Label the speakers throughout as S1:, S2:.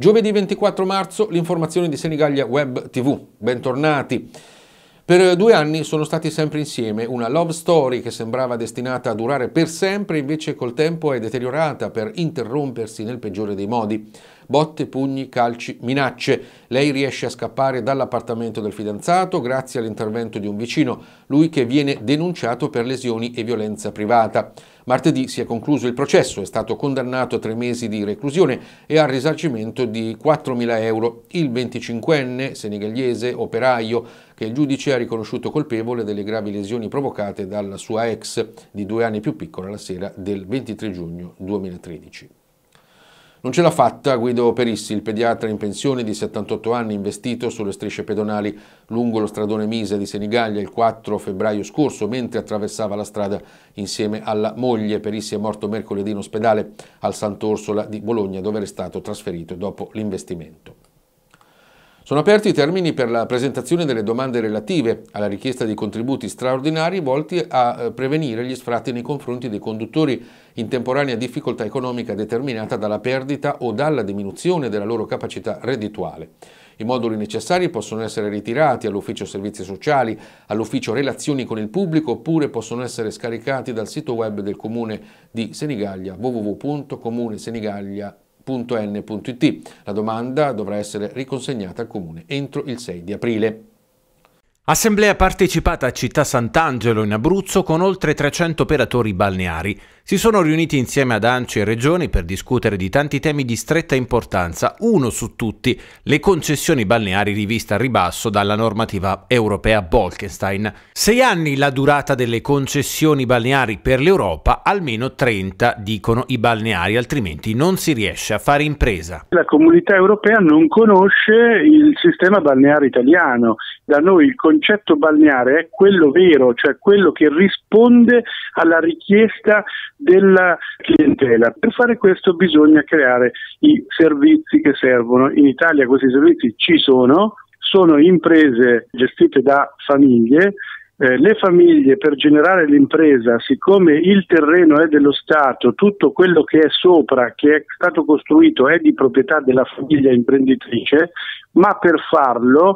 S1: Giovedì 24 marzo l'informazione di Senigallia Web TV. Bentornati. Per due anni sono stati sempre insieme, una love story che sembrava destinata a durare per sempre, invece col tempo è deteriorata per interrompersi nel peggiore dei modi. Botte, pugni, calci, minacce. Lei riesce a scappare dall'appartamento del fidanzato grazie all'intervento di un vicino, lui che viene denunciato per lesioni e violenza privata. Martedì si è concluso il processo, è stato condannato a tre mesi di reclusione e al risarcimento di 4.000 euro. Il 25enne senegalese operaio che il giudice ha riconosciuto colpevole delle gravi lesioni provocate dalla sua ex di due anni più piccola la sera del 23 giugno 2013. Non ce l'ha fatta Guido Perissi, il pediatra in pensione di 78 anni investito sulle strisce pedonali lungo lo stradone Mise di Senigallia il 4 febbraio scorso mentre attraversava la strada insieme alla moglie. Perissi è morto mercoledì in ospedale al Sant'Orsola di Bologna dove era stato trasferito dopo l'investimento. Sono aperti i termini per la presentazione delle domande relative alla richiesta di contributi straordinari volti a eh, prevenire gli sfratti nei confronti dei conduttori in temporanea difficoltà economica determinata dalla perdita o dalla diminuzione della loro capacità reddituale. I moduli necessari possono essere ritirati all'ufficio servizi sociali, all'ufficio relazioni con il pubblico oppure possono essere scaricati dal sito web del comune di Senigallia www.comunesenigallia.com n.it. La domanda dovrà essere riconsegnata al Comune entro il 6 di aprile.
S2: Assemblea partecipata a Città Sant'Angelo in Abruzzo con oltre 300 operatori balneari. Si sono riuniti insieme ad ANCI e Regioni per discutere di tanti temi di stretta importanza, uno su tutti, le concessioni balneari riviste a ribasso dalla normativa europea Bolkestein. Sei anni la durata delle concessioni balneari per l'Europa, almeno 30 dicono i balneari, altrimenti non si riesce a fare impresa.
S3: La comunità europea non conosce il sistema balneare italiano. Da noi il concetto balneare è quello vero, cioè quello che risponde alla richiesta della clientela. Per fare questo bisogna creare i servizi che servono. In Italia questi servizi ci sono, sono imprese gestite da famiglie. Eh, le famiglie per generare l'impresa, siccome il terreno è dello Stato, tutto quello che è sopra, che è stato costruito, è di proprietà della famiglia imprenditrice, ma per farlo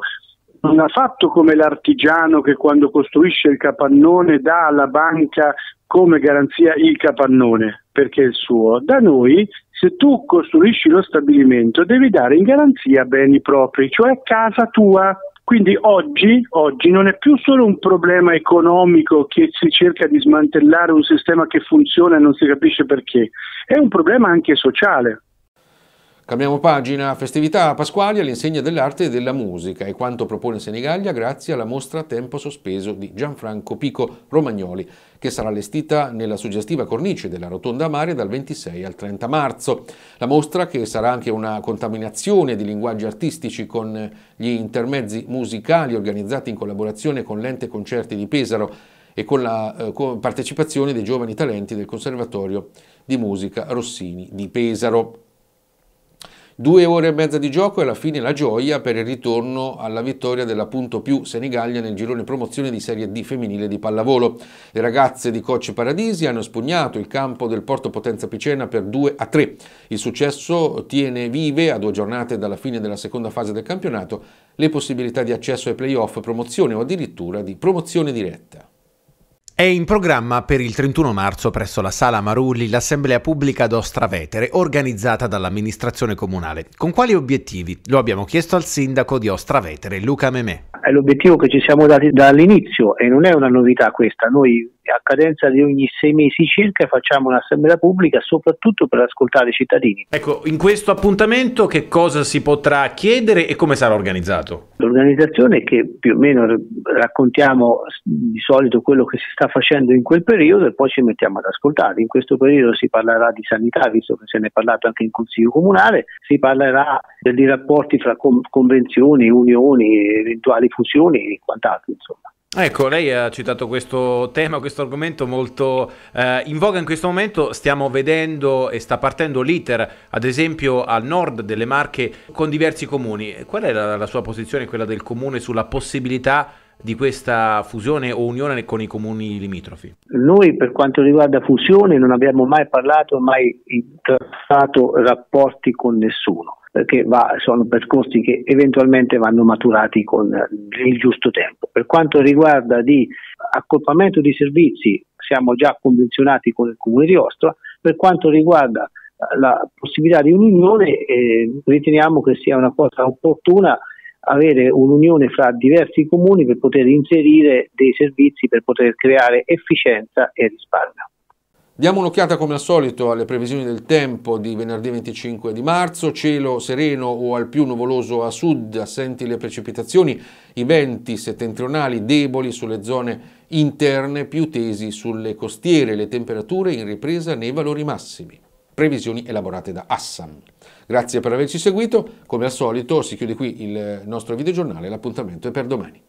S3: non ha fatto come l'artigiano che quando costruisce il capannone dà alla banca come garanzia il capannone, perché è il suo. Da noi, se tu costruisci lo stabilimento, devi dare in garanzia beni propri, cioè casa tua. Quindi oggi, oggi, non è più solo un problema economico che si cerca di smantellare un sistema che funziona e non si capisce perché, è un problema anche
S1: sociale. Cambiamo pagina, festività pasquali all'insegna dell'arte e della musica. È quanto propone Senigallia grazie alla mostra Tempo sospeso di Gianfranco Pico Romagnoli, che sarà allestita nella suggestiva cornice della Rotonda Mare dal 26 al 30 marzo. La mostra, che sarà anche una contaminazione di linguaggi artistici con gli intermezzi musicali organizzati in collaborazione con l'ente Concerti di Pesaro, e con la eh, con partecipazione dei giovani talenti del Conservatorio di Musica Rossini di Pesaro. Due ore e mezza di gioco e alla fine la gioia per il ritorno alla vittoria della punto più Senigallia nel girone promozione di Serie D femminile di pallavolo. Le ragazze di Coach Paradisi hanno spugnato il campo del Porto Potenza Picena per 2 a 3. Il successo tiene vive a due giornate dalla fine della seconda fase del campionato le possibilità di accesso ai playoff, promozione o addirittura di promozione diretta.
S2: È in programma per il 31 marzo presso la
S1: Sala Marulli l'assemblea
S2: pubblica d'Ostravetere organizzata dall'amministrazione comunale. Con quali obiettivi? Lo abbiamo chiesto al sindaco di Ostravetere, Luca Memè.
S4: È l'obiettivo che ci siamo dati dall'inizio e non è una novità questa. Noi a cadenza di ogni sei mesi circa facciamo un'assemblea pubblica soprattutto per ascoltare i cittadini.
S2: Ecco, in questo appuntamento che cosa si potrà chiedere e come sarà organizzato?
S4: L'organizzazione è che più o meno raccontiamo di solito quello che si sta facendo in quel periodo e poi ci mettiamo ad ascoltare. In questo periodo si parlerà di sanità, visto che se ne è parlato anche in Consiglio Comunale, si parlerà dei rapporti fra convenzioni, unioni, eventuali fusioni e quant'altro. Insomma.
S2: Ecco, lei ha citato questo tema, questo argomento molto eh, in voga in questo momento, stiamo vedendo e sta partendo l'iter, ad esempio al nord delle Marche, con diversi comuni. Qual è la, la sua posizione, quella del comune, sulla possibilità di questa fusione o unione con i comuni limitrofi?
S4: Noi per quanto riguarda fusione non abbiamo mai parlato, mai trattato rapporti con nessuno perché va, sono percorsi che eventualmente vanno maturati con il eh, giusto tempo. Per quanto riguarda di accorpamento di servizi, siamo già convenzionati con il Comune di Ostra, per quanto riguarda eh, la possibilità di un'unione, eh, riteniamo che sia una cosa opportuna avere un'unione fra diversi comuni per poter inserire dei servizi, per poter creare efficienza e risparmio.
S1: Diamo un'occhiata come al solito alle previsioni del tempo di venerdì 25 di marzo, cielo sereno o al più nuvoloso a sud, assenti le precipitazioni, i venti settentrionali deboli sulle zone interne, più tesi sulle costiere, le temperature in ripresa nei valori massimi. Previsioni elaborate da Assam. Grazie per averci seguito, come al solito si chiude qui il nostro videogiornale, l'appuntamento è per domani.